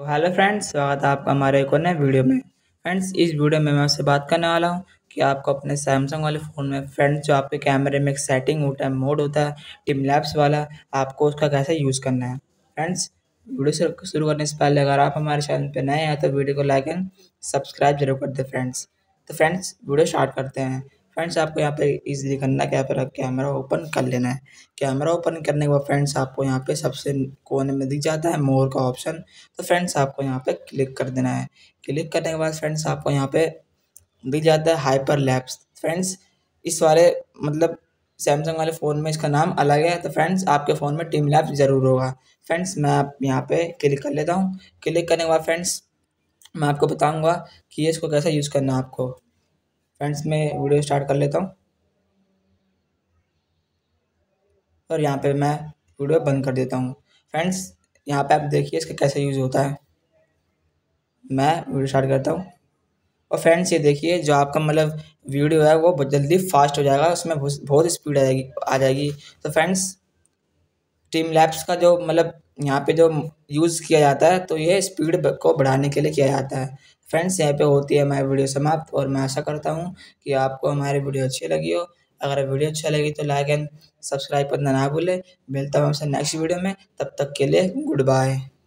तो hello friends स्वागत है आपका हमारे एक और नए वीडियो में फ्रेंड्स इस वीडियो में मैं आपसे बात करने वाला हूँ कि आपको अपने सैमसंग वाले फ़ोन में फ्रेंड्स जो आपके कैमरे में एक सेटिंग होता है मोड होता है टिम लैब्स वाला आपको उसका कैसे यूज़ करना है फ्रेंड्स वीडियो शुरू करने से पहले अगर आप हमारे चैनल पर नए हैं तो वीडियो को लाइक एंड सब्सक्राइब जरूर कर दें फ्रेंड्स तो फ्रेंड्स वीडियो स्टार्ट करते हैं फ्रेंड्स आपको यहाँ पे इजीली करना है क्या पर कैमरा ओपन कर लेना है कैमरा ओपन करने के बाद फ्रेंड्स आपको यहाँ पे सबसे कोने में दिख जाता है मोर का ऑप्शन तो फ्रेंड्स आपको यहाँ पे क्लिक कर देना है क्लिक करने के बाद फ्रेंड्स आपको यहाँ पे दिख जाता है हाइपर लैप्स फ्रेंड्स इस वाले मतलब सैमसंग वाले फ़ोन में इसका नाम अलग है तो फ्रेंड्स आपके फ़ोन में टीम लैब्स ज़रूर होगा फ्रेंड्स मैं आप यहाँ पर क्लिक कर लेता हूँ क्लिक करने के बाद फ्रेंड्स मैं आपको बताऊँगा कि इसको कैसे यूज़ करना है आपको फ्रेंड्स मैं वीडियो स्टार्ट कर लेता हूँ और यहाँ पे मैं वीडियो बंद कर देता हूँ फ्रेंड्स यहाँ पे आप देखिए इसका कैसे यूज़ होता है मैं वीडियो स्टार्ट करता हूँ और फ्रेंड्स ये देखिए जो आपका मतलब वीडियो है वो जल्दी फास्ट हो जाएगा उसमें बहुत स्पीड आ जाएगी आ जाएगी तो फ्रेंड्स टीम लैब्स का जो मतलब यहाँ पे जो यूज़ किया जाता है तो ये स्पीड को बढ़ाने के लिए किया जाता है फ्रेंड्स यहाँ पे होती है हमारी वीडियो समाप्त और मैं आशा करता हूँ कि आपको हमारी वीडियो अच्छी लगी हो अगर वीडियो अच्छी लगी तो लाइक एंड सब्सक्राइब करना ना भूलें मिलता हूँ आपसे नेक्स्ट वीडियो में तब तक के लिए गुड बाय